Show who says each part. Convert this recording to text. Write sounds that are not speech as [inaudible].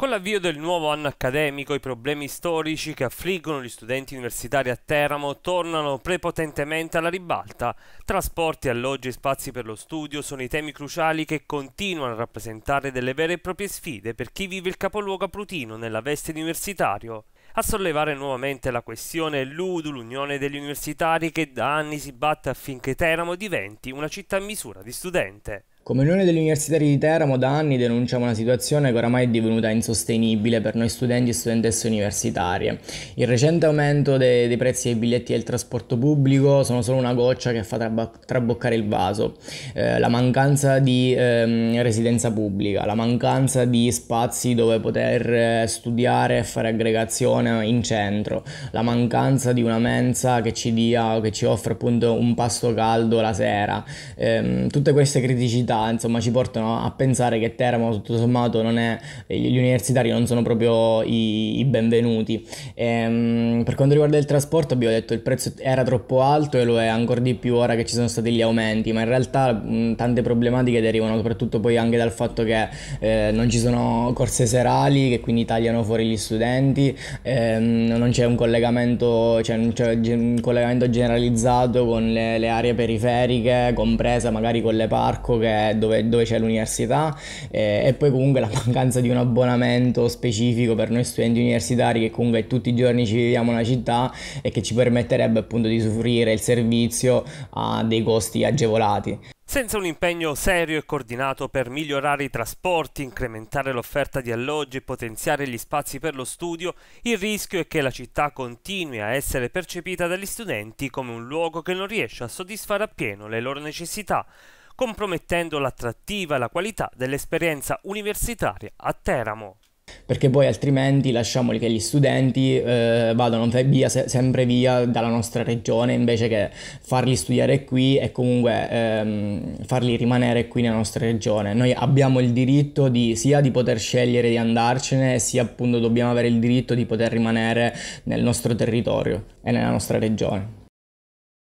Speaker 1: Con l'avvio del nuovo anno accademico i problemi storici che affliggono gli studenti universitari a Teramo tornano prepotentemente alla ribalta. Trasporti, alloggi e spazi per lo studio sono i temi cruciali che continuano a rappresentare delle vere e proprie sfide per chi vive il capoluogo aprutino nella veste di universitario. A sollevare nuovamente la questione è l'UDU, l'Unione degli Universitari, che da anni si batte affinché Teramo diventi una città a misura di studente.
Speaker 2: Come Unione degli Universitari di Teramo da anni denunciamo una situazione che oramai è divenuta insostenibile per noi studenti e studentesse universitarie. Il recente aumento dei, dei prezzi dei biglietti del trasporto pubblico sono solo una goccia che fa trab- traboccare il vaso. Eh, la mancanza di ehm, residenza pubblica, la mancanza di spazi dove poter eh, studiare e fare aggregazione in centro, la mancanza di una mensa che ci dia che ci offre appunto un pasto caldo la sera. Eh, tutte queste criticità insomma, ci portano a pensare che Teramo, tutto sommato, non è, gli universitari non sono proprio i, i benvenuti. Ehm, per quanto riguarda il trasporto, abbiamo detto che il prezzo era troppo alto e lo è ancora di più ora che ci sono stati gli aumenti, ma in realtà mh, tante problematiche derivano soprattutto poi anche dal fatto che eh, non ci sono corse serali, che quindi tagliano fuori gli studenti, ehm, non c'è un collegamento, cioè, non c'è un collegamento generalizzato con le, le aree periferiche, compresa magari con le parco che dove, dove c'è l'università eh, e poi comunque la [laughs] mancanza di un abbonamento specifico per noi studenti universitari che comunque tutti i giorni ci viviamo nella città e che ci permetterebbe appunto di soffrire il servizio a dei costi agevolati.
Speaker 1: Senza un impegno serio e coordinato per migliorare i trasporti, incrementare l'offerta di alloggi e potenziare gli spazi per lo studio, il rischio è che la città continui a essere percepita dagli studenti come un luogo che non riesce a soddisfare appieno le loro necessità compromettendo l'attrattiva e la qualità dell'esperienza universitaria a Teramo
Speaker 2: perché poi altrimenti lasciamo che gli studenti eh, vadano via, se- sempre via dalla nostra regione invece che farli studiare qui e comunque ehm, farli rimanere qui nella nostra regione. Noi abbiamo il diritto di, sia di poter scegliere di andarcene sia appunto dobbiamo avere il diritto di poter rimanere nel nostro territorio e nella nostra regione.